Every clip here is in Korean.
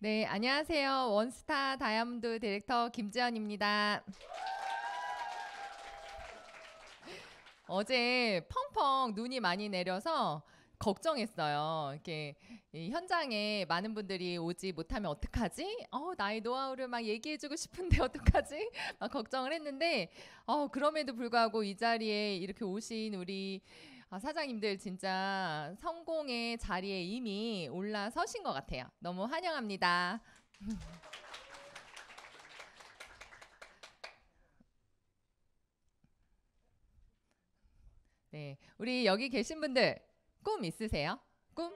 네, 안녕하세요. 원스타 다이아몬드 디렉터 김지연입니다. 어제 펑펑 눈이 많이 내려서 걱정했어요. 이렇게 현장에 많은 분들이 오지 못하면 어떡하지? 어, 나의 노하우를 막 얘기해주고 싶은데 어떡하지? 막 걱정을 했는데, 어, 그럼에도 불구하고 이 자리에 이렇게 오신 우리 아, 사장님들 진짜 성공의 자리에 이미 올라서신 것 같아요. 너무 환영합니다. 네, 우리 여기 계신 분들 꿈 있으세요? 꿈?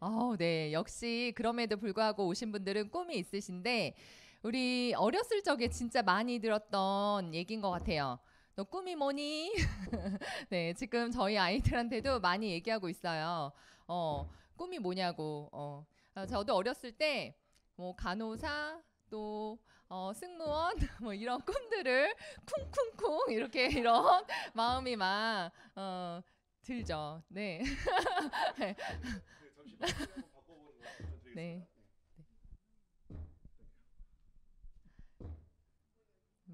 어, 네. 역시 그럼에도 불구하고 오신 분들은 꿈이 있으신데 우리 어렸을 적에 진짜 많이 들었던 얘기인 것 같아요. 너 꿈이 뭐니? 네, 지금 저희 아이들한테도 많이 얘기하고 있어요. 어, 꿈이 뭐냐고. 어, 어 저도 어렸을 때뭐 간호사 또 어, 승무원 뭐 이런 꿈들을 쿵쿵쿵 이렇게 이런 마음이 막 어, 들죠. 네. 네. 네.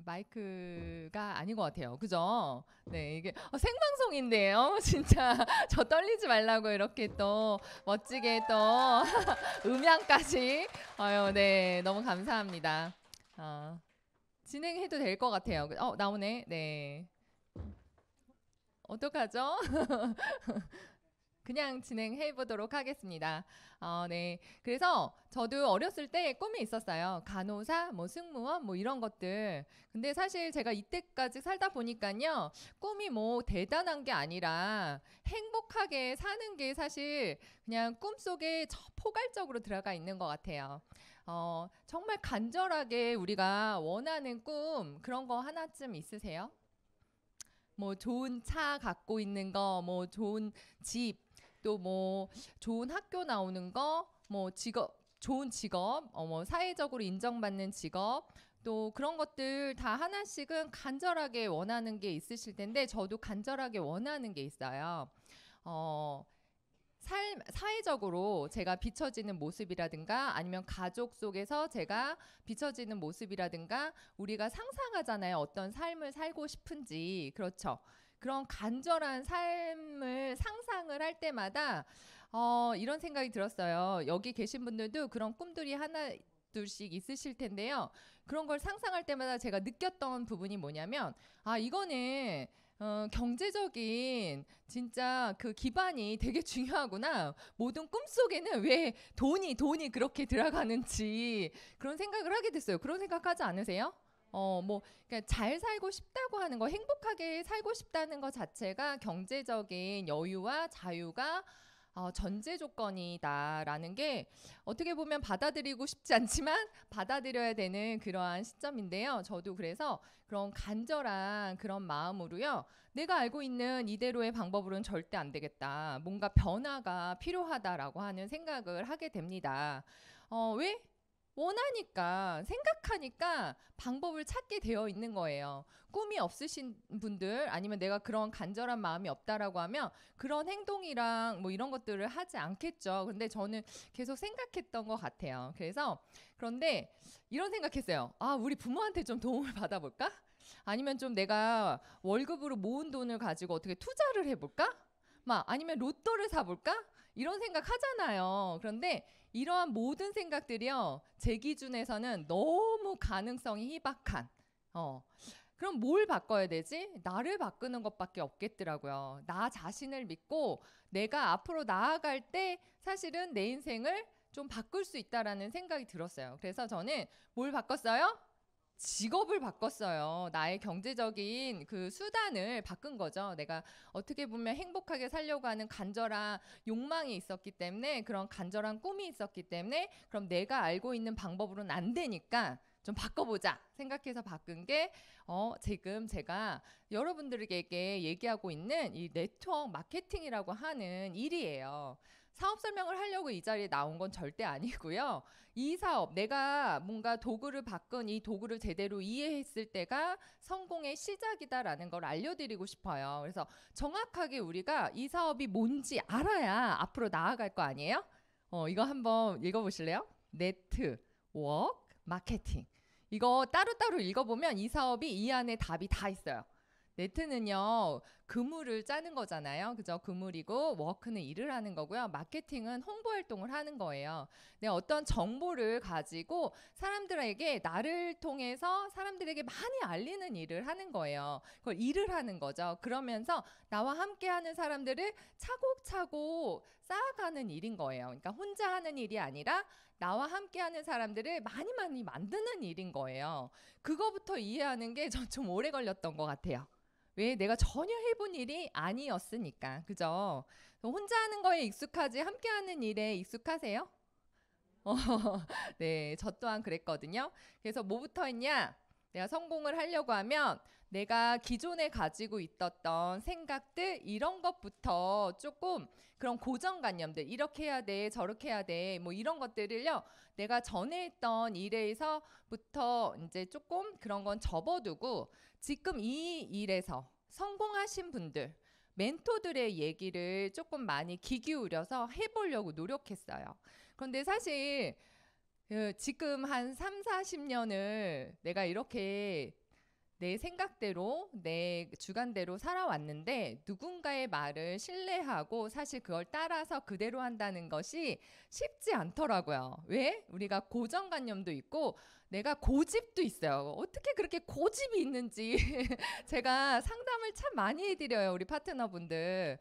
마이크가 아닌 것 같아요. 그죠? 네, 이게 어, 생방송인데요. 진짜 저 떨리지 말라고 이렇게 또 멋지게 또 음향까지. 아유, 네, 너무 감사합니다. 어, 진행해도 될 것 같아요. 그, 어, 나오네. 네. 어떡하죠? 그냥 진행해 보도록 하겠습니다. 어, 네. 그래서 저도 어렸을 때 꿈이 있었어요. 간호사, 뭐 승무원, 뭐 이런 것들. 근데 사실 제가 이때까지 살다 보니까요. 꿈이 뭐 대단한 게 아니라 행복하게 사는 게 사실 그냥 꿈 속에 포괄적으로 들어가 있는 것 같아요. 어, 정말 간절하게 우리가 원하는 꿈 그런 거 하나쯤 있으세요? 뭐 좋은 차 갖고 있는 거, 뭐 좋은 집, 또뭐 좋은 학교 나오는 거, 뭐 직업 좋은 직업, 어, 뭐 사회적으로 인정받는 직업, 또 그런 것들 다 하나씩은 간절하게 원하는 게 있으실 텐데 저도 간절하게 원하는 게 있어요. 어, 삶, 사회적으로 제가 비춰지는 모습이라든가 아니면 가족 속에서 제가 비춰지는 모습이라든가 우리가 상상하잖아요. 어떤 삶을 살고 싶은지. 그렇죠. 그런 간절한 삶을 상상을 할 때마다 어, 이런 생각이 들었어요. 여기 계신 분들도 그런 꿈들이 하나 둘씩 있으실 텐데요. 그런 걸 상상할 때마다 제가 느꼈던 부분이 뭐냐면, 아, 이거는 어, 경제적인 진짜 그 기반이 되게 중요하구나. 모든 꿈속에는 왜 돈이, 돈이 그렇게 들어가는지 그런 생각을 하게 됐어요. 그런 생각하지 않으세요? 어, 뭐, 그러니까 잘 살고 싶다고 하는 거, 행복하게 살고 싶다는 것 자체가 경제적인 여유와 자유가 어, 전제 조건이다라는 게 어떻게 보면 받아들이고 싶지 않지만 받아들여야 되는 그러한 시점인데요. 저도 그래서 그런 간절한 그런 마음으로요. 내가 알고 있는 이대로의 방법으로는 절대 안 되겠다. 뭔가 변화가 필요하다라고 하는 생각을 하게 됩니다. 어, 왜? 원하니까 생각하니까 방법을 찾게 되어 있는 거예요. 꿈이 없으신 분들 아니면 내가 그런 간절한 마음이 없다라고 하면 그런 행동이랑 뭐 이런 것들을 하지 않겠죠. 근데 저는 계속 생각했던 것 같아요. 그래서 그런데 이런 생각했어요. 아, 우리 부모한테 좀 도움을 받아볼까? 아니면 좀 내가 월급으로 모은 돈을 가지고 어떻게 투자를 해볼까? 막 아니면 로또를 사볼까? 이런 생각 하잖아요. 그런데 이러한 모든 생각들이요, 제 기준에서는 너무 가능성이 희박한, 어, 그럼 뭘 바꿔야 되지? 나를 바꾸는 것밖에 없겠더라고요. 나 자신을 믿고 내가 앞으로 나아갈 때 사실은 내 인생을 좀 바꿀 수 있다라는 생각이 들었어요. 그래서 저는 뭘 바꿨어요? 직업을 바꿨어요. 나의 경제적인 그 수단을 바꾼 거죠. 내가 어떻게 보면 행복하게 살려고 하는 간절한 욕망이 있었기 때문에 그런 간절한 꿈이 있었기 때문에 그럼 내가 알고 있는 방법으로는 안 되니까 좀 바꿔보자 생각해서 바꾼 게 어, 지금 제가 여러분들에게 얘기하고 있는 이 네트워크 마케팅이라고 하는 일이에요. 사업 설명을 하려고 이 자리에 나온 건 절대 아니고요. 이 사업 내가 뭔가 도구를 바꾼 이 도구를 제대로 이해했을 때가 성공의 시작이다라는 걸 알려드리고 싶어요. 그래서 정확하게 우리가 이 사업이 뭔지 알아야 앞으로 나아갈 거 아니에요? 어, 이거 한번 읽어보실래요? 네트, 워 마케팅. 이거 따로따로 읽어보면 이 사업이 이 안에 답이 다 있어요. 네트는요, 그물을 짜는 거잖아요. 그죠? 그물이고 워크는 일을 하는 거고요. 마케팅은 홍보 활동을 하는 거예요. 네, 어떤 정보를 가지고 사람들에게 나를 통해서 사람들에게 많이 알리는 일을 하는 거예요. 그걸 일을 하는 거죠. 그러면서 나와 함께 하는 사람들을 차곡차곡 쌓아가는 일인 거예요. 그러니까 혼자 하는 일이 아니라 나와 함께 하는 사람들을 많이 많이 만드는 일인 거예요. 그거부터 이해하는 게전좀 오래 걸렸던 것 같아요. 왜 내가 전혀 해본 일이 아니었으니까. 그죠? 혼자 하는 거에 익숙하지 함께 하는 일에 익숙하세요? 어, 네, 저 또한 그랬거든요. 그래서 뭐부터 했냐? 내가 성공을 하려고 하면 내가 기존에 가지고 있었던 생각들 이런 것부터 조금 그런 고정관념들 이렇게 해야 돼 저렇게 해야 돼 뭐 이런 것들을요 내가 전에 했던 일에서부터 이제 조금 그런 건 접어두고 지금 이 일에서 성공하신 분들, 멘토들의 얘기를 조금 많이 귀 기울여서 해보려고 노력했어요. 그런데 사실 그 지금 한 3, 40년을 내가 이렇게 내 생각대로 내 주관대로 살아왔는데 누군가의 말을 신뢰하고 사실 그걸 따라서 그대로 한다는 것이 쉽지 않더라고요. 왜? 우리가 고정관념도 있고 내가 고집도 있어요. 어떻게 그렇게 고집이 있는지 제가 상담을 참 많이 해드려요. 우리 파트너분들.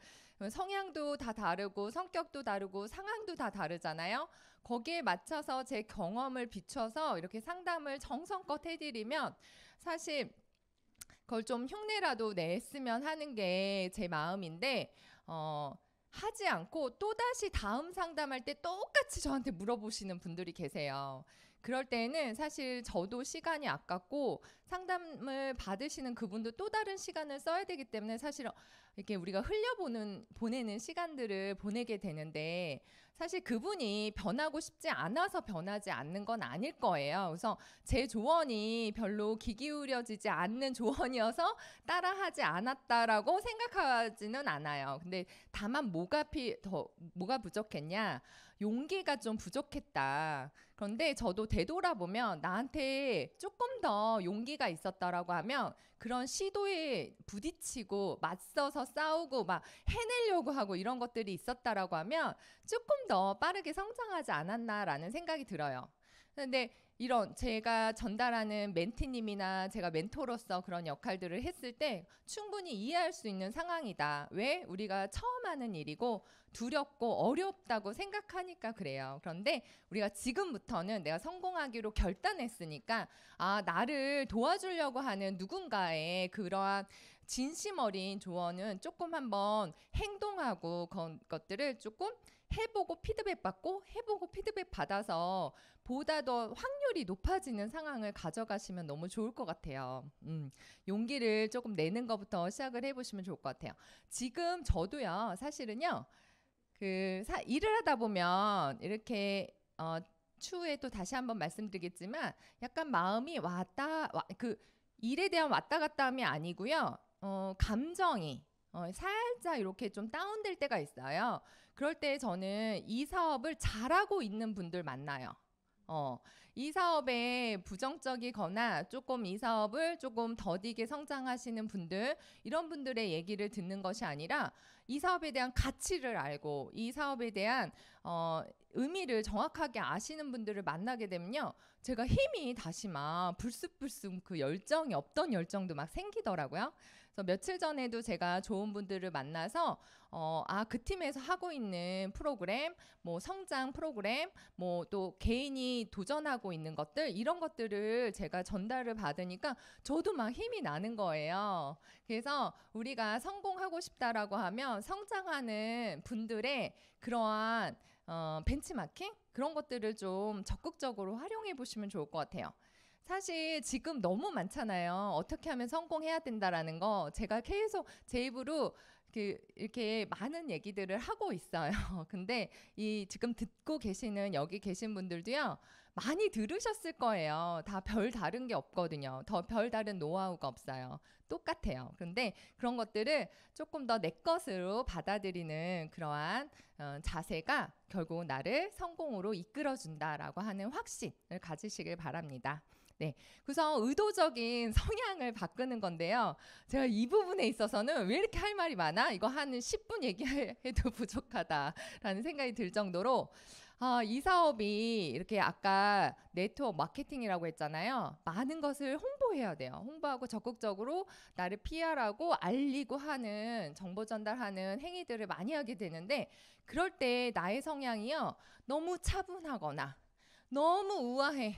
성향도 다 다르고 성격도 다르고 상황도 다 다르잖아요. 거기에 맞춰서 제 경험을 비춰서 이렇게 상담을 정성껏 해드리면 사실 그걸 좀 흉내라도 냈으면 하는 게 제 마음인데 어 하지 않고 또다시 다음 상담할 때 똑같이 저한테 물어보시는 분들이 계세요. 그럴 때에는 사실 저도 시간이 아깝고 상담을 받으시는 그분도 또 다른 시간을 써야 되기 때문에 사실 이렇게 우리가 흘려보는 보내는 시간들을 보내게 되는데 사실 그분이 변하고 싶지 않아서 변하지 않는 건 아닐 거예요. 그래서 제 조언이 별로 귀 기울여지지 않는 조언이어서 따라하지 않았다라고 생각하지는 않아요. 근데 다만 뭐가 피, 더, 뭐가 부족했냐? 용기가 좀 부족했다. 그런데 저도 되돌아보면 나한테 조금 더 용기가 있었다라고 하면 그런 시도에 부딪히고 맞서서 싸우고 막 해내려고 하고 이런 것들이 있었다라고 하면 조금 더 빠르게 성장하지 않았나라는 생각이 들어요. 근데 이런 제가 전달하는 멘티님이나 제가 멘토로서 그런 역할들을 했을 때 충분히 이해할 수 있는 상황이다. 왜? 우리가 처음 하는 일이고 두렵고 어렵다고 생각하니까 그래요. 그런데 우리가 지금부터는 내가 성공하기로 결단했으니까 아, 나를 도와주려고 하는 누군가의 그러한 진심 어린 조언은 조금 한번 행동하고 그 것들을 조금 해보고 피드백 받고 해보고 피드백 받아서 보다 더 확률이 높아지는 상황을 가져가시면 너무 좋을 것 같아요. 음, 용기를 조금 내는 것부터 시작을 해보시면 좋을 것 같아요. 지금 저도요, 사실은요, 그 사, 일을 하다 보면 이렇게 어, 추후에 또 다시 한번 말씀드리겠지만 약간 마음이 왔다 와, 그 일에 대한 왔다 갔다 함이 아니고요. 어, 감정이 어, 살짝 이렇게 좀 다운될 때가 있어요. 그럴 때 저는 이 사업을 잘하고 있는 분들 만나요. 어, 이 사업에 부정적이거나 조금 이 사업을 조금 더디게 성장하시는 분들, 이런 분들의 얘기를 듣는 것이 아니라 이 사업에 대한 가치를 알고 이 사업에 대한 어, 의미를 정확하게 아시는 분들을 만나게 되면요. 제가 힘이 다시 막 불쑥불쑥 그 열정이 없던 열정도 막 생기더라고요. 그래서 며칠 전에도 제가 좋은 분들을 만나서 어, 아, 그 팀에서 하고 있는 프로그램, 뭐 성장 프로그램, 뭐 또 개인이 도전하고 있는 것들 이런 것들을 제가 전달을 받으니까 저도 막 힘이 나는 거예요. 그래서 우리가 성공하고 싶다라고 하면 성장하는 분들의 그러한 어, 벤치마킹 그런 것들을 좀 적극적으로 활용해 보시면 좋을 것 같아요. 사실 지금 너무 많잖아요. 어떻게 하면 성공해야 된다라는 거 제가 계속 제 입으로 그 이렇게 많은 얘기들을 하고 있어요. 근데 이 지금 듣고 계시는 여기 계신 분들도요. 많이 들으셨을 거예요. 다 별 다른 게 없거든요. 더 별 다른 노하우가 없어요. 똑같아요. 그런데 그런 것들을 조금 더 내 것으로 받아들이는 그러한 어, 자세가 결국 나를 성공으로 이끌어 준다라고 하는 확신을 가지시길 바랍니다. 네. 그래 의도적인 성향을 바꾸는 건데요. 제가 이 부분에 있어서는 왜 이렇게 할 말이 많아? 이거 한 10분 얘기해도 부족하다라는 생각이 들 정도로 아, 이 사업이 이렇게 아까 네트워크 마케팅이라고 했잖아요. 많은 것을 홍보해야 돼요. 홍보하고 적극적으로 나를 PR하고 알리고 하는 정보 전달하는 행위들을 많이 하게 되는데 그럴 때 나의 성향이요. 너무 차분하거나 너무 우아해.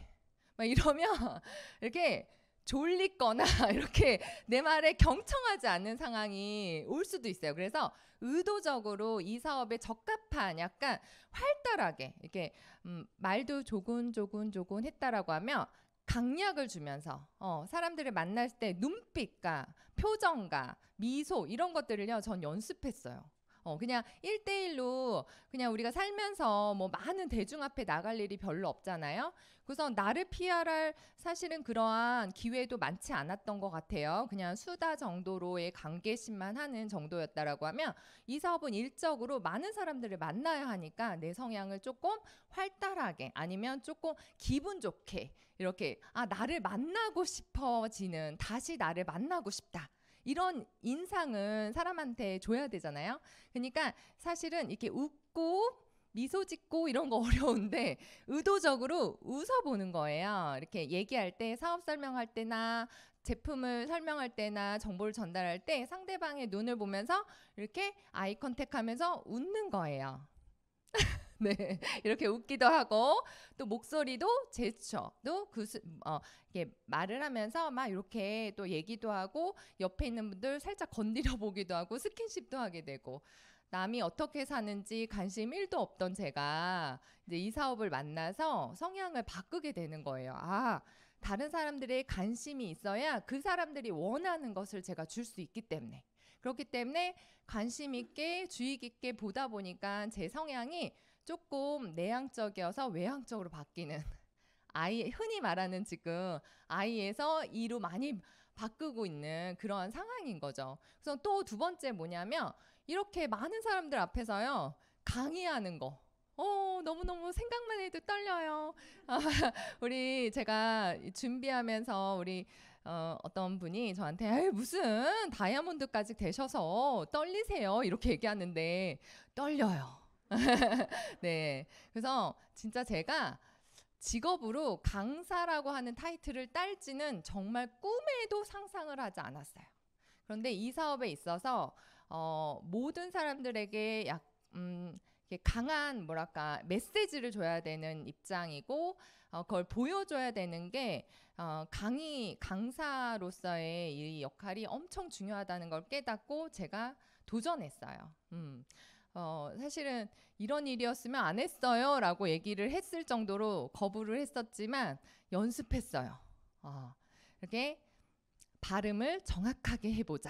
막 이러면 이렇게 졸리거나 이렇게 내 말에 경청하지 않는 상황이 올 수도 있어요. 그래서 의도적으로 이 사업에 적합한 약간 활달하게 이렇게 음, 말도 조곤조곤조곤 했다라고 하면 강약을 주면서 어, 사람들을 만날 때 눈빛과 표정과 미소 이런 것들을요 전 연습했어요. 어, 그냥 일대일로 그냥 우리가 살면서 뭐 많은 대중 앞에 나갈 일이 별로 없잖아요. 그래서 나를 p 할 사실은 그러한 기회도 많지 않았던 것 같아요. 그냥 수다 정도로의 관계심만 하는 정도였다라고 하면 이 사업은 일적으로 많은 사람들을 만나야 하니까 내 성향을 조금 활달하게 아니면 조금 기분 좋게 이렇게 아, 나를 만나고 싶어지는 다시 나를 만나고 싶다. 이런 인상은 사람한테 줘야 되잖아요. 그러니까 사실은 이렇게 웃고 미소 짓고 이런 거 어려운데 의도적으로 웃어보는 거예요. 이렇게 얘기할 때 사업 설명할 때나 제품을 설명할 때나 정보를 전달할 때 상대방의 눈을 보면서 이렇게 아이 컨택 하면서 웃는 거예요. 네, 이렇게 웃기도 하고 또 목소리도 제스처도 그 어, 이게 말을 하면서 막 이렇게 또 얘기도 하고 옆에 있는 분들 살짝 건드려 보기도 하고 스킨십도 하게 되고 남이 어떻게 사는지 관심 1도 없던 제가 이제 이 사업을 만나서 성향을 바꾸게 되는 거예요. 아, 다른 사람들의 관심이 있어야 그 사람들이 원하는 것을 제가 줄 수 있기 때문에 그렇기 때문에 관심 있게 주의 깊게 보다 보니까 제 성향이 조금 내향적이어서 외향적으로 바뀌는 아이 흔히 말하는 지금 아이에서 이로 많이 바꾸고 있는 그런 상황인 거죠. 그래서 또 두 번째 뭐냐면 이렇게 많은 사람들 앞에서요 강의하는 거. 어, 너무너무 생각만 해도 떨려요. 아, 우리 제가 준비하면서 우리 어, 어떤 분이 저한테 에이, 무슨 다이아몬드까지 되셔서 떨리세요. 이렇게 얘기하는데 떨려요. 네. 그래서 진짜 제가 직업으로 강사라고 하는 타이틀을 딸지는 정말 꿈에도 상상을 하지 않았어요. 그런데 이 사업에 있어서 어, 모든 사람들에게 약, 음, 강한 뭐랄까 메시지를 줘야 되는 입장이고 어, 그걸 보여줘야 되는 게 어, 강의 강사로서의 이 역할이 엄청 중요하다는 걸 깨닫고 제가 도전했어요. 음. 어, 사실은 이런 일이었으면 안 했어요 라고 얘기를 했을 정도로 거부를 했었지만 연습했어요. 어, 이렇게 발음을 정확하게 해보자.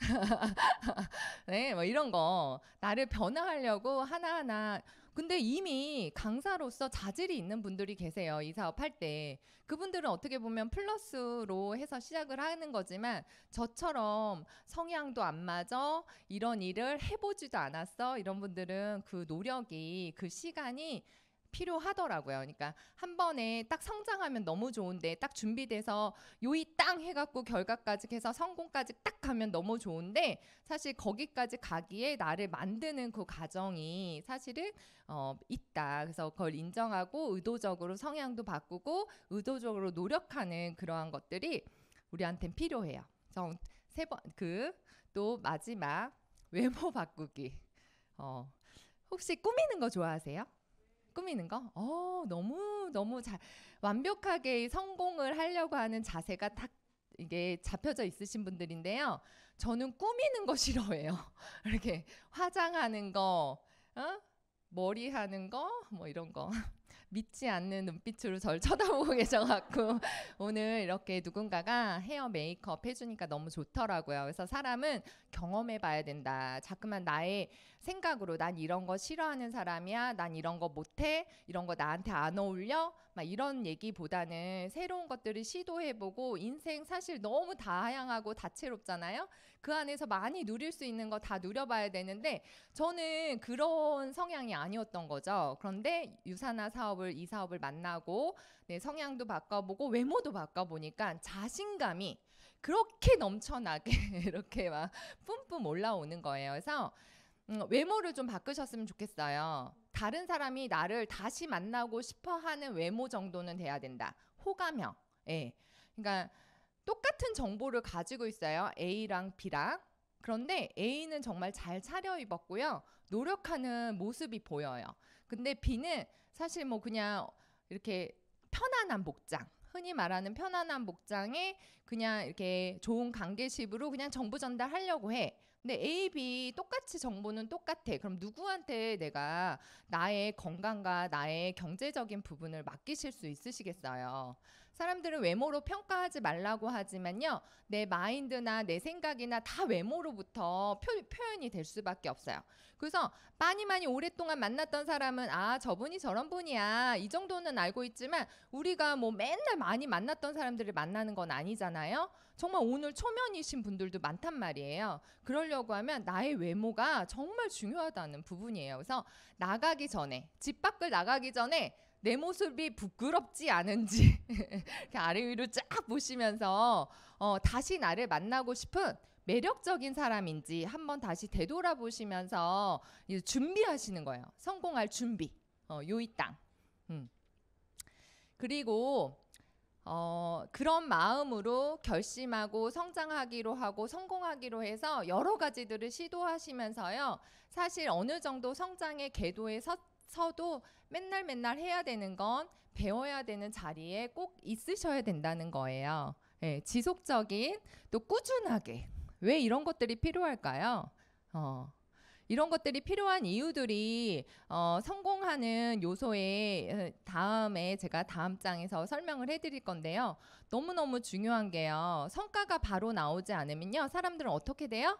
네, 뭐 이런 거. 나를 변화하려고 하나하나 근데 이미 강사로서 자질이 있는 분들이 계세요. 이 사업 할 때. 그분들은 어떻게 보면 플러스로 해서 시작을 하는 거지만 저처럼 성향도 안 맞아. 이런 일을 해보지도 않았어. 이런 분들은 그 노력이 그 시간이 필요하더라고요. 그러니까 한 번에 딱 성장하면 너무 좋은데 딱 준비돼서 요이 땅 해갖고 결과까지 해서 성공까지 딱 가면 너무 좋은데 사실 거기까지 가기에 나를 만드는 그 과정이 사실은 어, 있다. 그래서 그걸 인정하고 의도적으로 성향도 바꾸고 의도적으로 노력하는 그러한 것들이 우리한텐 필요해요. 세번 그 또 마지막 외모 바꾸기. 어, 혹시 꾸미는 거 좋아하세요? 꾸미는 거, 어, 너무 너무 잘 완벽하게 성공을 하려고 하는 자세가 딱 이게 잡혀져 있으신 분들인데요. 저는 꾸미는 거 싫어해요. 이렇게 화장하는 거, 어? 머리 하는 거, 뭐 이런 거. 믿지 않는 눈빛으로 저 쳐다보고 계셔갖고 오늘 이렇게 누군가가 헤어 메이크업 해주니까 너무 좋더라고요. 그래서 사람은 경험해봐야 된다. 자꾸만 나의 생각으로 난 이런 거 싫어하는 사람이야. 난 이런 거 못해. 이런 거 나한테 안 어울려. 막 이런 얘기보다는 새로운 것들을 시도해보고 인생 사실 너무 다양하고 다채롭잖아요. 그 안에서 많이 누릴 수 있는 거 다 누려봐야 되는데 저는 그런 성향이 아니었던 거죠. 그런데 유산화 사업을 이 사업을 만나고 내 성향도 바꿔보고 외모도 바꿔보니까 자신감이 그렇게 넘쳐나게 이렇게 막 뿜뿜 올라오는 거예요. 그래서 음, 외모를 좀 바꾸셨으면 좋겠어요. 다른 사람이 나를 다시 만나고 싶어 하는 외모 정도는 돼야 된다. 호감형. 예. 그러니까 똑같은 정보를 가지고 있어요. A랑 B랑. 그런데 A는 정말 잘 차려 입었고요. 노력하는 모습이 보여요. 근데 B는 사실 뭐 그냥 이렇게 편안한 복장. 흔히 말하는 편안한 복장에 그냥 이렇게 좋은 관계식으로 그냥 정보 전달하려고 해. 근데 A, B 똑같이 정보는 똑같아. 그럼 누구한테 내가 나의 건강과 나의 경제적인 부분을 맡기실 수 있으시겠어요? 사람들은 외모로 평가하지 말라고 하지만요. 내 마인드나 내 생각이나 다 외모로부터 표, 표현이 될 수밖에 없어요. 그래서 많이 많이 오랫동안 만났던 사람은 아, 저분이 저런 분이야. 이 정도는 알고 있지만 우리가 뭐 맨날 많이 만났던 사람들을 만나는 건 아니잖아요. 정말 오늘 초면이신 분들도 많단 말이에요. 그러려고 하면 나의 외모가 정말 중요하다는 부분이에요. 그래서 나가기 전에 집 밖을 나가기 전에 내 모습이 부끄럽지 않은지 아래 위로 쫙 보시면서 어, 다시 나를 만나고 싶은 매력적인 사람인지 한번 다시 되돌아보시면서 준비하시는 거예요. 성공할 준비. 어, 요이 땅. 음. 그리고 어, 그런 마음으로 결심하고 성장하기로 하고 성공하기로 해서 여러 가지들을 시도하시면서요. 사실 어느 정도 성장의 궤도에 섰 서도 맨날 맨날 해야 되는 건 배워야 되는 자리에 꼭 있으셔야 된다는 거예요. 예, 지속적인 또 꾸준하게 왜 이런 것들이 필요할까요? 어. 이런 것들이 필요한 이유들이 어, 성공하는 요소의 어, 다음에 제가 다음 장에서 설명을 해드릴 건데요. 너무너무 중요한 게요. 성과가 바로 나오지 않으면요. 사람들은 어떻게 돼요?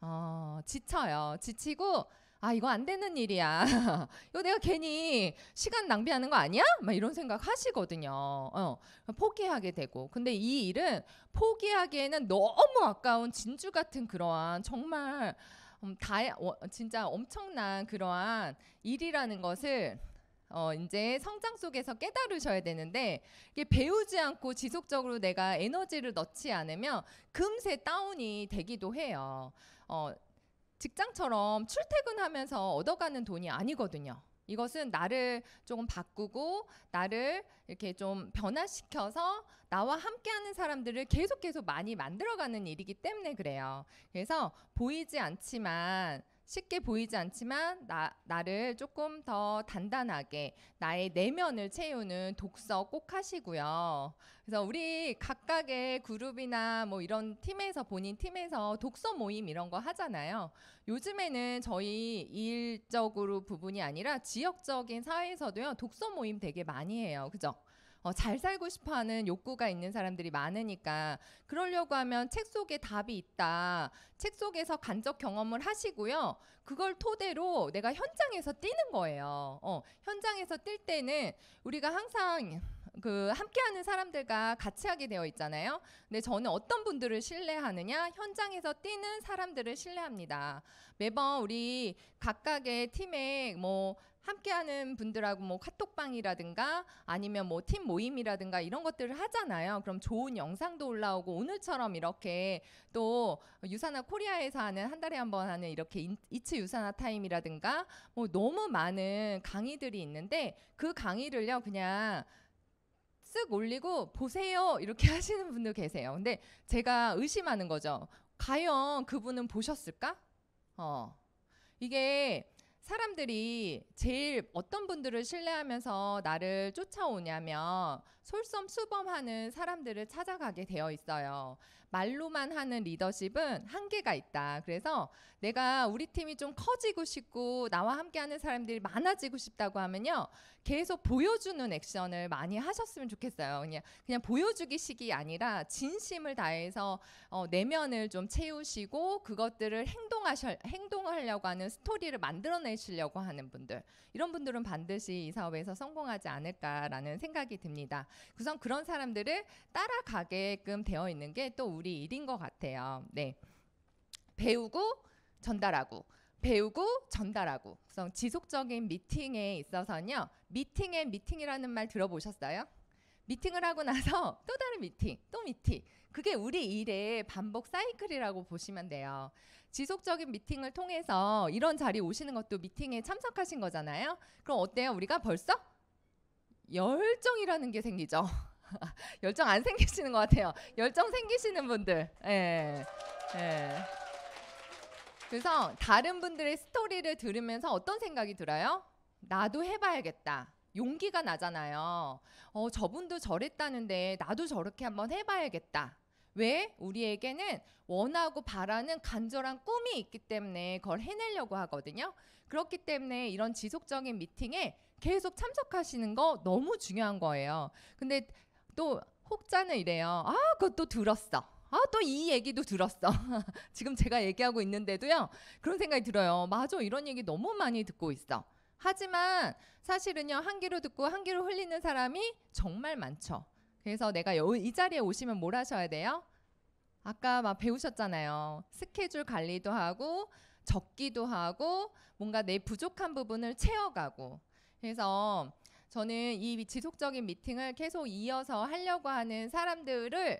어, 지쳐요. 지치고 아 이거 안 되는 일이야. 이거 내가 괜히 시간 낭비하는 거 아니야? 막 이런 생각 하시거든요. 어, 포기하게 되고. 근데 이 일은 포기하기에는 너무 아까운 진주 같은 그러한 정말 음, 다 어, 진짜 엄청난 그러한 일이라는 것을 어, 이제 성장 속에서 깨달으셔야 되는데 이게 배우지 않고 지속적으로 내가 에너지를 넣지 않으면 금세 다운이 되기도 해요. 어, 직장처럼 출퇴근하면서 얻어가는 돈이 아니거든요. 이것은 나를 조금 바꾸고 나를 이렇게 좀 변화시켜서 나와 함께하는 사람들을 계속 계속 많이 만들어가는 일이기 때문에 그래요. 그래서 보이지 않지만 쉽게 보이지 않지만 나, 나를 조금 더 단단하게 나의 내면을 채우는 독서 꼭 하시고요. 그래서 우리 각각의 그룹이나 뭐 이런 팀에서 본인 팀에서 독서 모임 이런 거 하잖아요. 요즘에는 저희 일적으로 부분이 아니라 지역적인 사회에서도요. 독서 모임 되게 많이 해요. 그죠? 어, 잘 살고 싶어하는 욕구가 있는 사람들이 많으니까 그러려고 하면 책 속에 답이 있다. 책 속에서 간접 경험을 하시고요. 그걸 토대로 내가 현장에서 뛰는 거예요. 어, 현장에서 뛸 때는 우리가 항상 그 함께하는 사람들과 같이 하게 되어 있잖아요. 근데 저는 어떤 분들을 신뢰하느냐? 현장에서 뛰는 사람들을 신뢰합니다. 매번 우리 각각의 팀에 뭐 함께하는 분들하고 뭐 카톡방이라든가 아니면 뭐 팀 모임이라든가 이런 것들을 하잖아요. 그럼 좋은 영상도 올라오고 오늘처럼 이렇게 또 유산화 코리아에서 하는 한 달에 한 번 하는 이렇게 이츠 유산화 타임이라든가 뭐 너무 많은 강의들이 있는데 그 강의를요 그냥 쓱 올리고 보세요 이렇게 하시는 분들 계세요. 근데 제가 의심하는 거죠. 과연 그분은 보셨을까? 어 이게 사람들이 제일 어떤 분들을 신뢰하면서 나를 쫓아오냐면 솔선수범하는 사람들을 찾아가게 되어 있어요. 말로만 하는 리더십은 한계가 있다. 그래서 내가 우리 팀이 좀 커지고 싶고 나와 함께하는 사람들이 많아지고 싶다고 하면요. 계속 보여주는 액션을 많이 하셨으면 좋겠어요. 그냥, 그냥 보여주기식이 아니라 진심을 다해서 어, 내면을 좀 채우시고 그것들을 행동하셔, 행동하려고 하는 스토리를 만들어내시려고 하는 분들 이런 분들은 반드시 이 사업에서 성공하지 않을까라는 생각이 듭니다. 우선 그런 사람들을 따라가게끔 되어 있는 게 또 우리 일인 것 같아요. 네. 배우고 전달하고 배우고 전달하고 그래서 지속적인 미팅에 있어서는요. 미팅의 미팅이라는 말 들어보셨어요? 미팅을 하고 나서 또 다른 미팅, 또 미팅. 그게 우리 일의 반복 사이클이라고 보시면 돼요. 지속적인 미팅을 통해서 이런 자리 오시는 것도 미팅에 참석하신 거잖아요. 그럼 어때요? 우리가 벌써 열정이라는 게 생기죠. 열정 안 생기시는 것 같아요. 열정 생기시는 분들. 예. 예. 그래서 다른 분들의 스토리를 들으면서 어떤 생각이 들어요? 나도 해봐야겠다. 용기가 나잖아요. 어, 저분도 저랬다는데 나도 저렇게 한번 해봐야겠다. 왜? 우리에게는 원하고 바라는 간절한 꿈이 있기 때문에 그걸 해내려고 하거든요. 그렇기 때문에 이런 지속적인 미팅에 계속 참석하시는 거 너무 중요한 거예요. 근데 또 혹자는 이래요. 아, 그것도 들었어. 아, 또 이 얘기도 들었어. 지금 제가 얘기하고 있는데도요. 그런 생각이 들어요. 맞아. 이런 얘기 너무 많이 듣고 있어. 하지만 사실은요, 한 귀로 듣고 한 귀로 흘리는 사람이 정말 많죠. 그래서 내가 이 자리에 오시면 뭘 하셔야 돼요? 아까 막 배우셨잖아요. 스케줄 관리도 하고 적기도 하고 뭔가 내 부족한 부분을 채워가고 그래서 저는 이 지속적인 미팅을 계속 이어서 하려고 하는 사람들을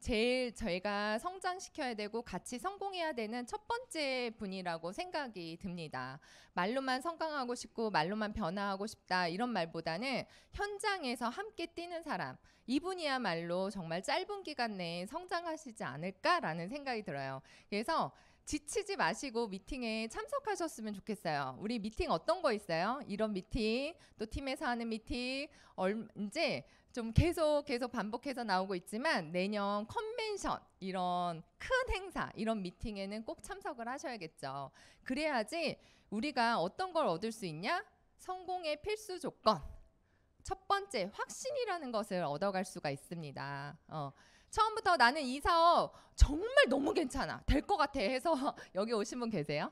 제일 저희가 성장시켜야 되고 같이 성공해야 되는 첫 번째 분이라고 생각이 듭니다. 말로만 성장하고 싶고 말로만 변화하고 싶다 이런 말보다는 현장에서 함께 뛰는 사람 이분이야말로 정말 짧은 기간 내에 성장하시지 않을까라는 생각이 들어요. 그래서 지치지 마시고 미팅에 참석하셨으면 좋겠어요. 우리 미팅 어떤 거 있어요? 이런 미팅, 또 팀에서 하는 미팅, 언제 좀 계속 계속 반복해서 나오고 있지만 내년 컨벤션 이런 큰 행사 이런 미팅에는 꼭 참석을 하셔야겠죠. 그래야지 우리가 어떤 걸 얻을 수 있냐? 성공의 필수 조건. 첫 번째 확신이라는 것을 얻어갈 수가 있습니다. 어. 처음부터 나는 이 사업 정말 너무 괜찮아 될 것 같아 해서 여기 오신 분 계세요?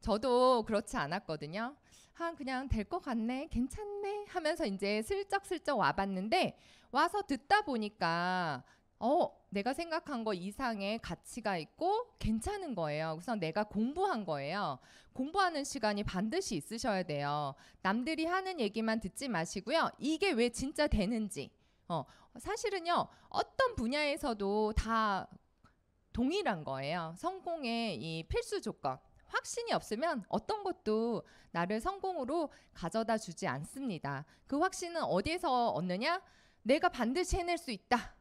저도 그렇지 않았거든요. 아, 그냥 될 것 같네, 괜찮네 하면서 이제 슬쩍슬쩍 와봤는데 와서 듣다 보니까 어, 내가 생각한 거 이상의 가치가 있고 괜찮은 거예요. 우선 내가 공부한 거예요. 공부하는 시간이 반드시 있으셔야 돼요. 남들이 하는 얘기만 듣지 마시고요. 이게 왜 진짜 되는지. 어, 사실은요, 어떤 분야에서도 다 동일한 거예요. 성공의 이 필수 조건. 확신이 없으면 어떤 것도 나를 성공으로 가져다 주지 않습니다. 그 확신은 어디에서 얻느냐? 내가 반드시 해낼 수 있다.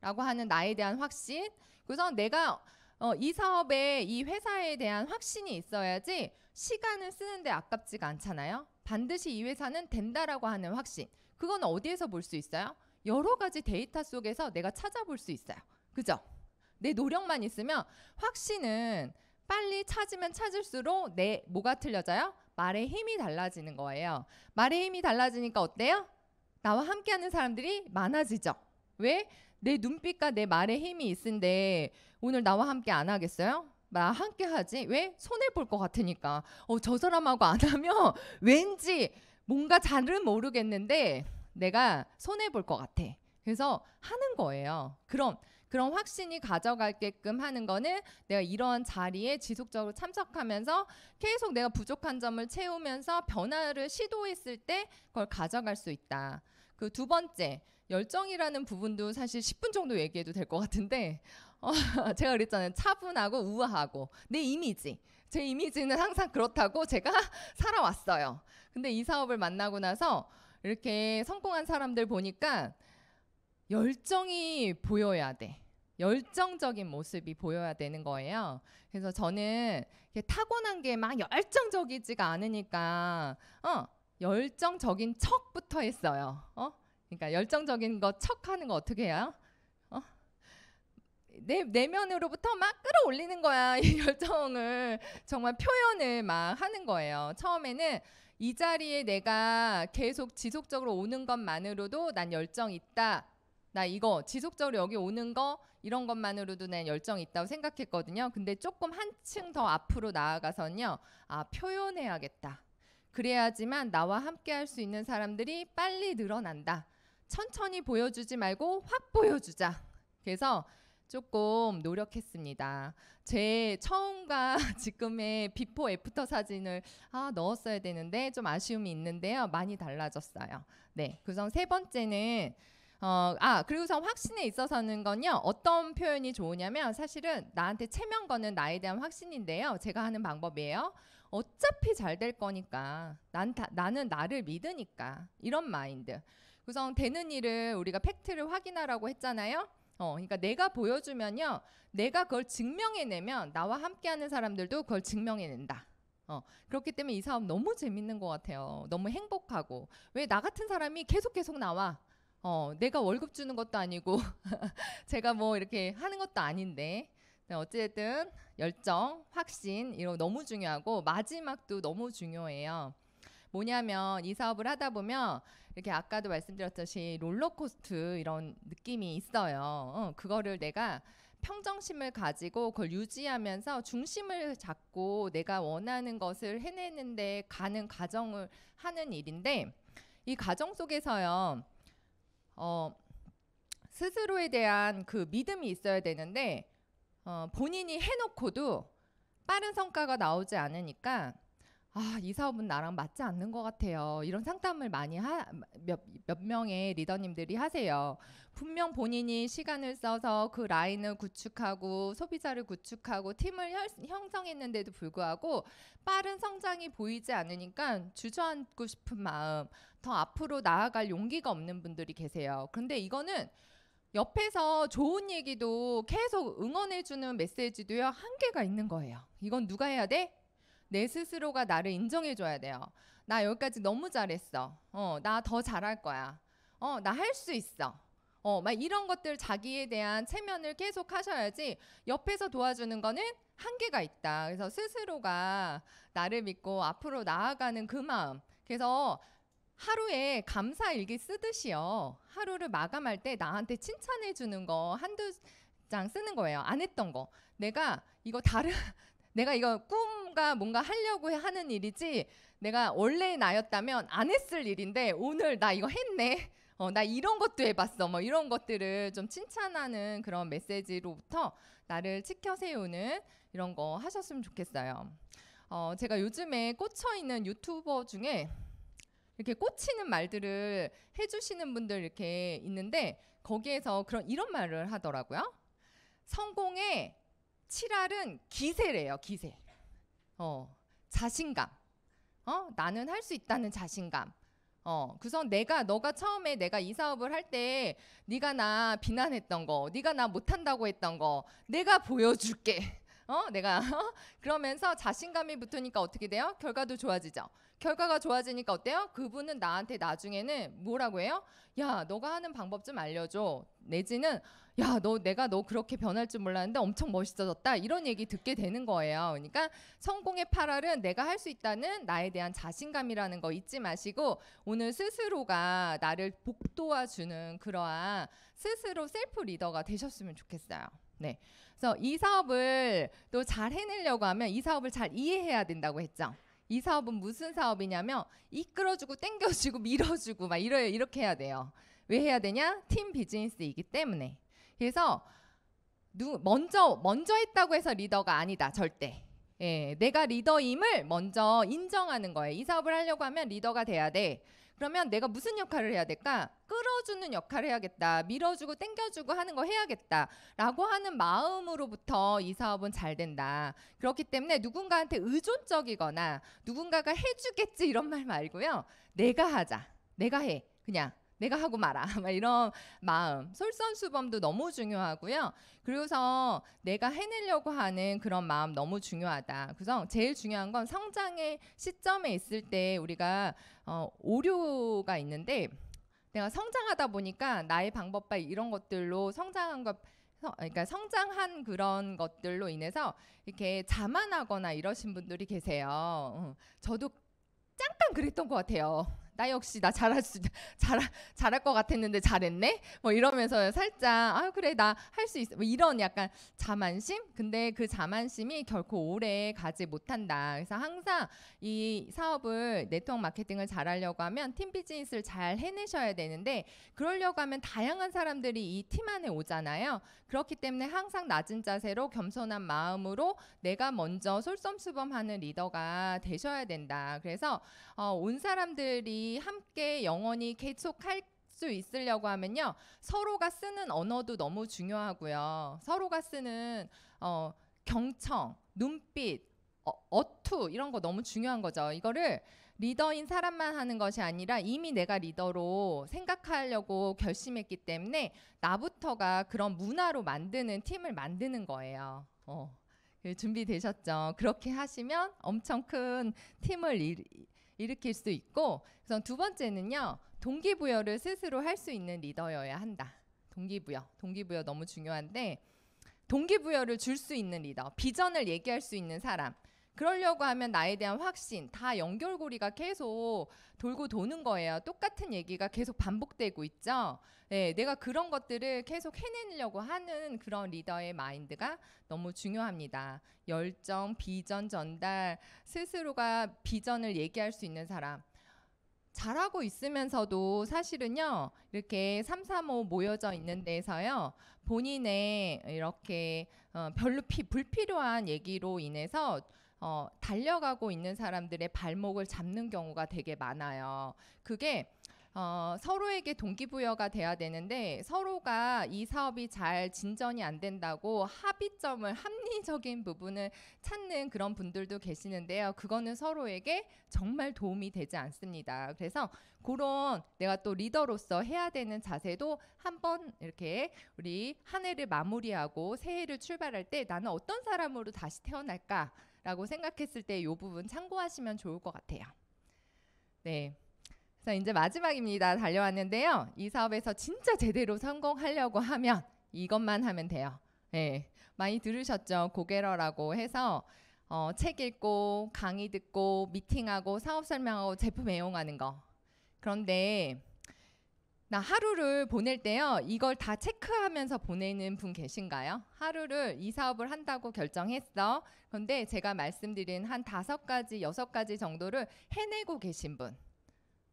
라고 하는 나에 대한 확신. 그래서 내가 어, 이 사업에 이 회사에 대한 확신이 있어야지 시간을 쓰는데 아깝지가 않잖아요. 반드시 이 회사는 된다라고 하는 확신. 그건 어디에서 볼 수 있어요? 여러 가지 데이터 속에서 내가 찾아볼 수 있어요. 그죠? 내 노력만 있으면 확신은 빨리 찾으면 찾을수록 내 뭐가 틀려져요? 말의 힘이 달라지는 거예요. 말의 힘이 달라지니까 어때요? 나와 함께하는 사람들이 많아지죠. 왜? 내 눈빛과 내 말의 힘이 있는데 오늘 나와 함께 안 하겠어요? 나 함께 하지. 왜? 손해 볼 것 같으니까. 어, 저 사람하고 안 하면 왠지 뭔가 잘은 모르겠는데 내가 손해 볼 것 같아. 그래서 하는 거예요. 그럼 그런 확신이 가져갈게끔 하는 거는 내가 이러한 자리에 지속적으로 참석하면서 계속 내가 부족한 점을 채우면서 변화를 시도했을 때 그걸 가져갈 수 있다. 그 두 번째 열정이라는 부분도 사실 10분 정도 얘기해도 될 것 같은데 어, 제가 그랬잖아요. 차분하고 우아하고 내 이미지. 제 이미지는 항상 그렇다고 제가 살아왔어요. 근데 이 사업을 만나고 나서 이렇게 성공한 사람들 보니까 열정이 보여야 돼. 열정적인 모습이 보여야 되는 거예요. 그래서 저는 타고난 게 막 열정적이지가 않으니까 어, 열정적인 척부터 했어요. 어? 그러니까 열정적인 거 척하는 거 어떻게 해요? 어? 내 내면으로부터 막 끌어올리는 거야. 이 열정을 정말 표현을 막 하는 거예요. 처음에는 이 자리에 내가 계속 지속적으로 오는 것만으로도 난 열정 있다. 나 이거 지속적으로 여기 오는 거 이런 것만으로도 난 열정이 있다고 생각했거든요. 근데 조금 한층 더 앞으로 나아가서는요. 아, 표현해야겠다. 그래야지만 나와 함께 할 수 있는 사람들이 빨리 늘어난다. 천천히 보여주지 말고 확 보여주자. 그래서 조금 노력했습니다. 제 처음과 지금의 비포 애프터 사진을 아, 넣었어야 되는데 좀 아쉬움이 있는데요. 많이 달라졌어요. 네. 그래서 세 번째는 어, 아, 그리고서 확신에 있어서는 건요. 어떤 표현이 좋으냐면 사실은 나한테 체면 거는 나에 대한 확신인데요. 제가 하는 방법이에요. 어차피 잘 될 거니까. 난 다, 나는 나를 믿으니까. 이런 마인드. 그래 되는 일을 우리가 팩트를 확인하라고 했잖아요. 어, 그러니까 내가 보여주면요. 내가 그걸 증명해내면 나와 함께하는 사람들도 그걸 증명해낸다. 어, 그렇기 때문에 이 사업 너무 재밌는 것 같아요. 너무 행복하고. 왜 나 같은 사람이 계속 계속 나와? 어, 내가 월급 주는 것도 아니고 제가 뭐 이렇게 하는 것도 아닌데 네, 어쨌든 열정, 확신 이런 너무 중요하고 마지막도 너무 중요해요. 뭐냐면 이 사업을 하다 보면 이렇게 아까도 말씀드렸듯이 롤러코스트 이런 느낌이 있어요. 어, 그거를 내가 평정심을 가지고 그걸 유지하면서 중심을 잡고 내가 원하는 것을 해내는데 가는 과정을 하는 일인데 이 과정 속에서요. 어, 스스로에 대한 그 믿음이 있어야 되는데 어, 본인이 해놓고도 빠른 성과가 나오지 않으니까 아, 이 사업은 나랑 맞지 않는 것 같아요. 이런 상담을 많이 하, 몇, 몇 명의 리더님들이 하세요. 분명 본인이 시간을 써서 그 라인을 구축하고 소비자를 구축하고 팀을 혈, 형성했는데도 불구하고 빠른 성장이 보이지 않으니까 주저앉고 싶은 마음, 더 앞으로 나아갈 용기가 없는 분들이 계세요. 그런데 이거는 옆에서 좋은 얘기도 계속 응원해주는 메시지도요, 한계가 있는 거예요. 이건 누가 해야 돼? 내 스스로가 나를 인정해줘야 돼요. 나 여기까지 너무 잘했어. 어, 나 더 잘할 거야. 어, 나 할 수 있어. 어, 막 이런 것들 자기에 대한 체면을 계속 하셔야지 옆에서 도와주는 거는 한계가 있다. 그래서 스스로가 나를 믿고 앞으로 나아가는 그 마음. 그래서 하루에 감사 일기 쓰듯이요. 하루를 마감할 때 나한테 칭찬해 주는 거 한두 장 쓰는 거예요. 안 했던 거. 내가 이거 다른 내가 이거 꿈과 뭔가 하려고 하는 일이지 내가 원래 나였다면 안 했을 일인데 오늘 나 이거 했네. 어, 나 이런 것도 해봤어. 뭐 이런 것들을 좀 칭찬하는 그런 메시지로부터 나를 지켜 세우는 이런 거 하셨으면 좋겠어요. 어, 제가 요즘에 꽂혀있는 유튜버 중에 이렇게 꽂히는 말들을 해주시는 분들 이렇게 있는데 거기에서 그런 이런 말을 하더라고요. 성공에 칠할은 기세래요, 기세. 어, 자신감. 어, 나는 할 수 있다는 자신감. 어, 그래서 내가 너가 처음에 내가 이 사업을 할 때 네가 나 비난했던 거, 네가 나 못한다고 했던 거, 내가 보여줄게. 어, 내가 어? 그러면서 자신감이 붙으니까 어떻게 돼요? 결과도 좋아지죠. 결과가 좋아지니까 어때요? 그분은 나한테 나중에는 뭐라고 해요? 야, 너가 하는 방법 좀 알려줘. 내지는 야, 너 내가 너 그렇게 변할 줄 몰랐는데 엄청 멋있어졌다. 이런 얘기 듣게 되는 거예요. 그러니까 성공의 8알은 내가 할 수 있다는 나에 대한 자신감이라는 거 잊지 마시고 오늘 스스로가 나를 복도와주는 그러한 스스로 셀프 리더가 되셨으면 좋겠어요. 네. 그래서 이 사업을 또 잘 해내려고 하면 이 사업을 잘 이해해야 된다고 했죠. 이 사업은 무슨 사업이냐면 이끌어주고 땡겨주고 밀어주고 막 이래 이렇게 해야 돼요. 왜 해야 되냐? 팀 비즈니스이기 때문에. 그래서 누, 먼저 먼저 했다고 해서 리더가 아니다 절대. 예, 내가 리더임을 먼저 인정하는 거예요. 이 사업을 하려고 하면 리더가 돼야 돼. 그러면 내가 무슨 역할을 해야 될까? 끌어주는 역할을 해야겠다. 밀어주고 땡겨주고 하는 거 해야겠다. 라고 하는 마음으로부터 이 사업은 잘 된다. 그렇기 때문에 누군가한테 의존적이거나 누군가가 해주겠지 이런 말 말고요. 내가 하자. 내가 해. 그냥. 내가 하고 말라막 이런 마음. 솔선수범도 너무 중요하고요. 그리고서 내가 해내려고 하는 그런 마음 너무 중요하다. 그래서 제일 중요한 건 성장의 시점에 있을 때 우리가 어, 오류가 있는데 내가 성장하다 보니까 나의 방법과 이런 것들로 성장한 것 그러니까 성장한 그런 것들로 인해서 이렇게 자만하거나 이러신 분들이 계세요. 어, 저도 잠깐 그랬던 것 같아요. 나 역시 나 잘할 수잘 잘할 것 같았는데 잘했네 뭐 이러면서 살짝 아 그래 나 할 수 있어 뭐 이런 약간 자만심 근데 그 자만심이 결코 오래 가지 못한다 그래서 항상 이 사업을 네트워크 마케팅을 잘하려고 하면 팀 비즈니스를 잘 해내셔야 되는데 그러려고 하면 다양한 사람들이 이 팀 안에 오잖아요 그렇기 때문에 항상 낮은 자세로 겸손한 마음으로 내가 먼저 솔선수범하는 리더가 되셔야 된다 그래서 어, 온 사람들이 이 함께 영원히 계속할 수 있으려고 하면요. 서로가 쓰는 언어도 너무 중요하고요. 서로가 쓰는 어, 경청, 눈빛, 어, 어투 이런 거 너무 중요한 거죠. 이거를 리더인 사람만 하는 것이 아니라 이미 내가 리더로 생각하려고 결심했기 때문에 나부터가 그런 문화로 만드는 팀을 만드는 거예요. 어. 준비되셨죠? 그렇게 하시면 엄청 큰 팀을 일, 일으킬 수 있고 우선 두 번째는요. 동기부여를 스스로 할 수 있는 리더여야 한다. 동기부여. 동기부여 너무 중요한데 동기부여를 줄 수 있는 리더, 비전을 얘기할 수 있는 사람, 그러려고 하면 나에 대한 확신 다 연결고리가 계속 돌고 도는 거예요. 똑같은 얘기가 계속 반복되고 있죠. 네, 내가 그런 것들을 계속 해내려고 하는 그런 리더의 마인드가 너무 중요합니다. 열정, 비전 전달, 스스로가 비전을 얘기할 수 있는 사람. 잘하고 있으면서도 사실은요, 이렇게 335 모여져 있는 데서요, 본인의 이렇게 어, 별로 피, 불필요한 얘기로 인해서 어, 달려가고 있는 사람들의 발목을 잡는 경우가 되게 많아요. 그게 어, 서로에게 동기부여가 돼야 되는데 서로가 이 사업이 잘 진전이 안 된다고 합의점을 합리적인 부분을 찾는 그런 분들도 계시는데요. 그거는 서로에게 정말 도움이 되지 않습니다. 그래서 그런 내가 또 리더로서 해야 되는 자세도 한 번 이렇게 우리 한 해를 마무리하고 새해를 출발할 때 나는 어떤 사람으로 다시 태어날까? 라고 생각했을 때 이 부분 참고하시면 좋을 것 같아요. 네. 그래서 이제 마지막입니다. 달려왔는데요. 이 사업에서 진짜 제대로 성공하려고 하면 이것만 하면 돼요. 네. 많이 들으셨죠? 고개러라고 해서 어, 책 읽고 강의 듣고 미팅하고 사업 설명하고 제품 애용하는 거. 그런데 나 하루를 보낼 때요. 이걸 다 체크하면서 보내는 분 계신가요? 하루를 이 사업을 한다고 결정했어. 그런데 제가 말씀드린 한 다섯 가지, 여섯 가지 정도를 해내고 계신 분.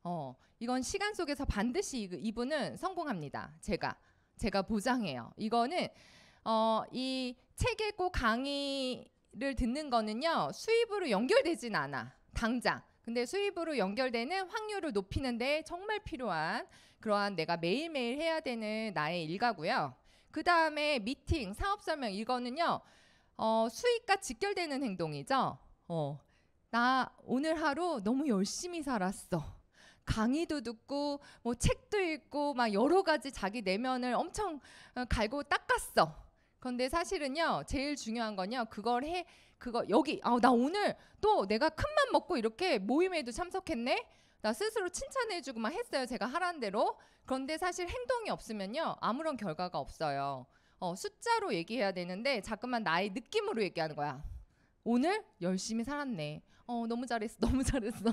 어, 이건 시간 속에서 반드시 이분은 성공합니다. 제가 제가 보장해요. 이거는 어, 이책에꼭 강의를 듣는 거는요. 수입으로 연결되진 않아. 당장. 근데 수입으로 연결되는 확률을 높이는데 정말 필요한 그러한 내가 매일매일 해야 되는 나의 일가고요그 다음에 미팅, 사업 설명 이거는요. 어, 수익과 직결되는 행동이죠. 어, 나 오늘 하루 너무 열심히 살았어. 강의도 듣고 뭐 책도 읽고 막 여러 가지 자기 내면을 엄청 어, 갈고 닦았어. 그런데 사실은요 제일 중요한 건요 그걸 해 그거 여기 아나 오늘 또 내가 큰맘 먹고 이렇게 모임에도 참석했네 나 스스로 칭찬해주고 만 했어요. 제가 하란 대로. 그런데 사실 행동이 없으면요. 아무런 결과가 없어요. 어, 숫자로 얘기해야 되는데 자꾸만 나의 느낌으로 얘기하는 거야. 오늘 열심히 살았네. 어, 너무 잘했어. 너무 잘했어.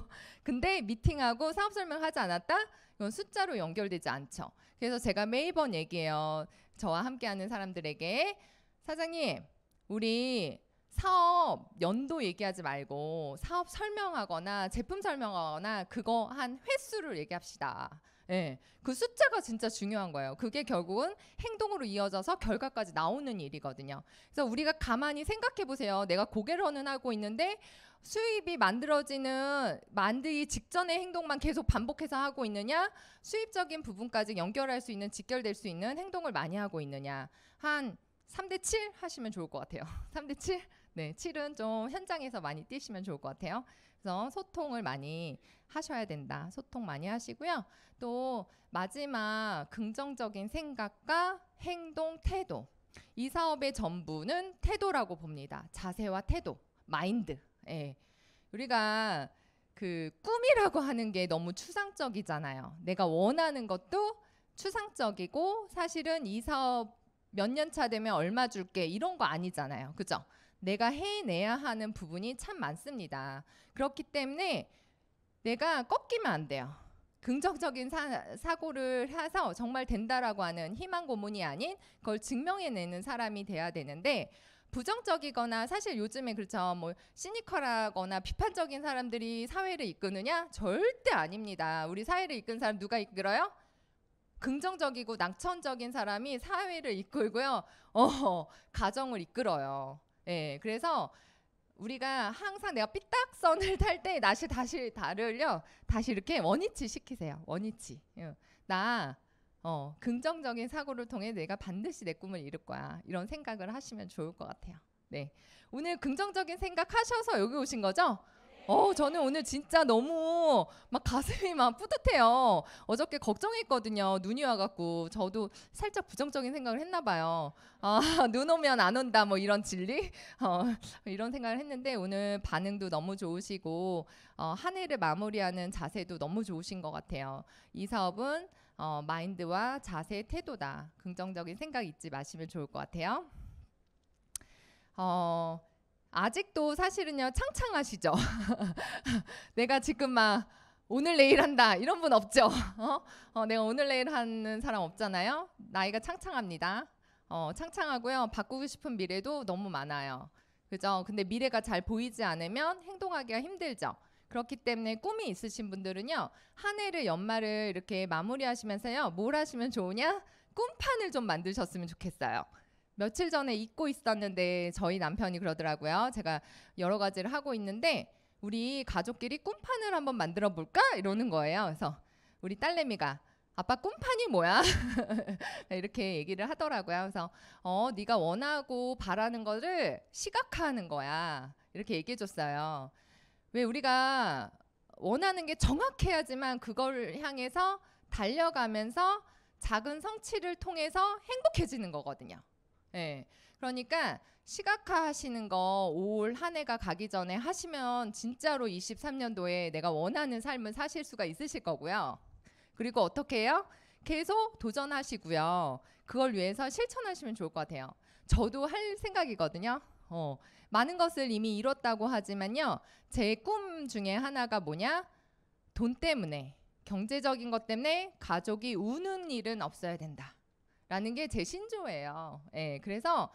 근데 미팅하고 사업 설명하지 않았다? 이건 숫자로 연결되지 않죠. 그래서 제가 매번 얘기해요. 저와 함께하는 사람들에게 사장님, 우리 사업 연도 얘기하지 말고 사업 설명하거나 제품 설명하거나 그거 한 횟수를 얘기합시다. 예. 그 숫자가 진짜 중요한 거예요. 그게 결국은 행동으로 이어져서 결과까지 나오는 일이거든요. 그래서 우리가 가만히 생각해 보세요. 내가 고개런은 하고 있는데 수입이 만들어지는 만들기 직전의 행동만 계속 반복해서 하고 있느냐, 수입적인 부분까지 연결할 수 있는 직결될 수 있는 행동을 많이 하고 있느냐. 한 3대 7 하시면 좋을 것 같아요. 3대 7? 네, 7은 좀 현장에서 많이 뛰시면 좋을 것 같아요. 그래서 소통을 많이 하셔야 된다. 소통 많이 하시고요. 또 마지막 긍정적인 생각과 행동, 태도. 이 사업의 전부는 태도라고 봅니다. 자세와 태도, 마인드. 예. 우리가 그 꿈이라고 하는 게 너무 추상적이잖아요. 내가 원하는 것도 추상적이고 사실은 이 사업 몇 년 차 되면 얼마 줄게 이런 거 아니잖아요. 그죠? 내가 해내야 하는 부분이 참 많습니다. 그렇기 때문에 내가 꺾이면 안 돼요. 긍정적인 사, 고를 해서 정말 된다라고 하는 희망 고문이 아닌 그걸 증명해내는 사람이 돼야 되는데 부정적이거나 사실 요즘에 그렇죠 뭐 시니컬하거나 비판적인 사람들이 사회를 이끄느냐 절대 아닙니다 우리 사회를 이끈 사람 누가 이끌어요 긍정적이고 낙천적인 사람이 사회를 이끌고요 어 가정을 이끌어요 예, 그래서 우리가 항상 내가 삐딱선을 탈때 다시 다시 다를요 다시 이렇게 원위치 시키세요 원위치 예. 나 어, 긍정적인 사고를 통해 내가 반드시 내 꿈을 이룰 거야 이런 생각을 하시면 좋을 것 같아요 네 오늘 긍정적인 생각 하셔서 여기 오신 거죠 어, 저는 오늘 진짜 너무 막 가슴이 막 뿌듯해요. 어저께 걱정했거든요. 눈이 와갖고 저도 살짝 부정적인 생각을 했나 봐요. 아, 눈 오면 안 온다 뭐 이런 진리? 어, 이런 생각을 했는데 오늘 반응도 너무 좋으시고 어, 한 해를 마무리하는 자세도 너무 좋으신 것 같아요. 이 사업은 어, 마인드와 자세 태도다. 긍정적인 생각 잊지 마시면 좋을 것 같아요. 어, 아직도 사실은요 창창하시죠. 내가 지금 막 오늘 내일 한다 이런 분 없죠. 어? 어, 내가 오늘 내일 하는 사람 없잖아요. 나이가 창창합니다. 어, 창창하고요. 바꾸고 싶은 미래도 너무 많아요. 그죠? 근데 미래가 잘 보이지 않으면 행동하기가 힘들죠. 그렇기 때문에 꿈이 있으신 분들은요 한 해를 연말을 이렇게 마무리하시면서요 뭘 하시면 좋으냐 꿈판을 좀 만드셨으면 좋겠어요. 며칠 전에 잊고 있었는데 저희 남편이 그러더라고요. 제가 여러 가지를 하고 있는데 우리 가족끼리 꿈판을 한번 만들어 볼까? 이러는 거예요. 그래서 우리 딸내미가 아빠 꿈판이 뭐야? 이렇게 얘기를 하더라고요. 그래서 어, 네가 원하고 바라는 거를 시각화하는 거야. 이렇게 얘기해 줬어요. 왜 우리가 원하는 게 정확해야지만 그걸 향해서 달려가면서 작은 성취를 통해서 행복해지는 거거든요. 예. 그러니까 시각화 하시는 거 올 한 해가 가기 전에 하시면 진짜로 23년도에 내가 원하는 삶을 사실 수가 있으실 거고요. 그리고 어떻게 해요? 계속 도전하시고요. 그걸 위해서 실천하시면 좋을 것 같아요. 저도 할 생각이거든요. 어, 많은 것을 이미 이뤘다고 하지만요. 제 꿈 중에 하나가 뭐냐? 돈 때문에, 경제적인 것 때문에 가족이 우는 일은 없어야 된다. 라는 게 제 신조예요. 예, 그래서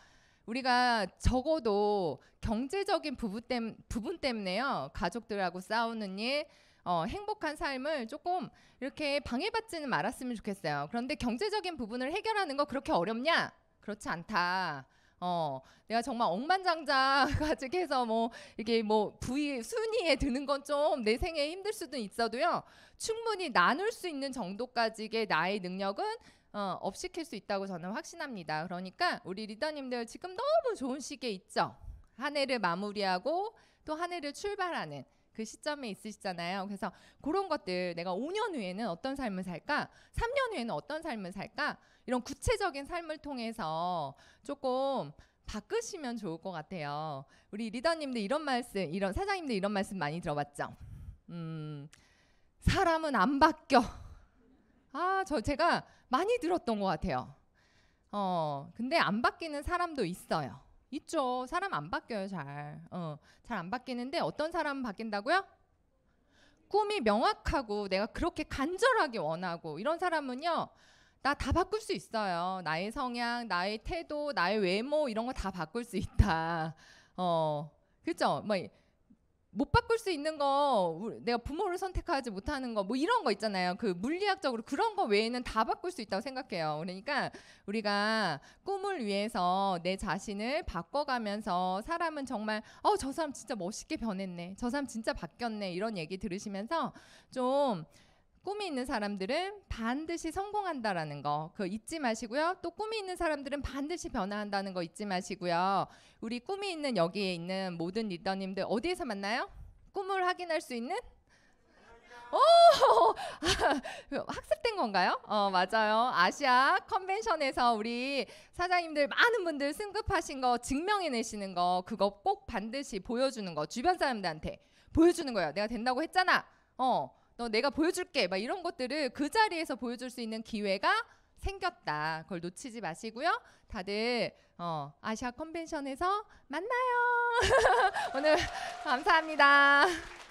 우리가 적어도 경제적인 부분, 부분 때문에요. 가족들하고 싸우는 일, 어, 행복한 삶을 조금 이렇게 방해받지는 말았으면 좋겠어요. 그런데 경제적인 부분을 해결하는 거 그렇게 어렵냐? 그렇지 않다. 어, 내가 정말 억만장자 가지고 서뭐 이게 뭐 부위 순위에 드는 건 좀 내 생에 힘들 수도 있어도요. 충분히 나눌 수 있는 정도까지의 나의 능력은 어, 업시킬 수 있다고 저는 확신합니다. 그러니까 우리 리더님들 지금 너무 좋은 시기에 있죠. 한 해를 마무리하고 또 한 해를 출발하는 그 시점에 있으시잖아요. 그래서 그런 것들 내가 5년 후에는 어떤 삶을 살까? 3년 후에는 어떤 삶을 살까? 이런 구체적인 삶을 통해서 조금 바꾸시면 좋을 것 같아요. 우리 리더님들 이런 말씀, 이런 사장님들 이런 말씀 많이 들어봤죠? 음, 사람은 안 바뀌어. 아, 저 제가 많이 들었던 것 같아요. 어, 근데 안 바뀌는 사람도 있어요. 있죠. 사람 안 바뀌어요, 잘. 어, 잘안 바뀌는데 어떤 사람 바뀐다고요? 꿈이 명확하고 내가 그렇게 간절하게 원하고 이런 사람은요. 나 다 바꿀 수 있어요. 나의 성향, 나의 태도, 나의 외모 이런 거 다 바꿀 수 있다. 어. 그죠뭐 못 바꿀 수 있는 거 내가 부모를 선택하지 못하는 거뭐 이런 거 있잖아요. 그 물리학적으로 그런 거 외에는 다 바꿀 수 있다고 생각해요. 그러니까 우리가 꿈을 위해서 내 자신을 바꿔가면서 사람은 정말 어저 사람 진짜 멋있게 변했네. 저 사람 진짜 바뀌었네. 이런 얘기 들으시면서 좀 꿈이 있는 사람들은 반드시 성공한다라는 거, 그 잊지 마시고요. 또 꿈이 있는 사람들은 반드시 변화한다는 거 잊지 마시고요. 우리 꿈이 있는 여기에 있는 모든 리더님들 어디에서 만나요? 꿈을 확인할 수 있는 오! 학습된 건가요? 어, 맞아요. 아시아 컨벤션에서 우리 사장님들 많은 분들 승급하신 거 증명해 내시는 거 그거 꼭 반드시 보여주는 거 주변 사람들한테 보여주는 거예요. 내가 된다고 했잖아. 어. 너 내가 보여줄게 막 이런 것들을 그 자리에서 보여줄 수 있는 기회가 생겼다. 그걸 놓치지 마시고요. 다들 어, 아시아 컨벤션에서 만나요. 오늘 감사합니다.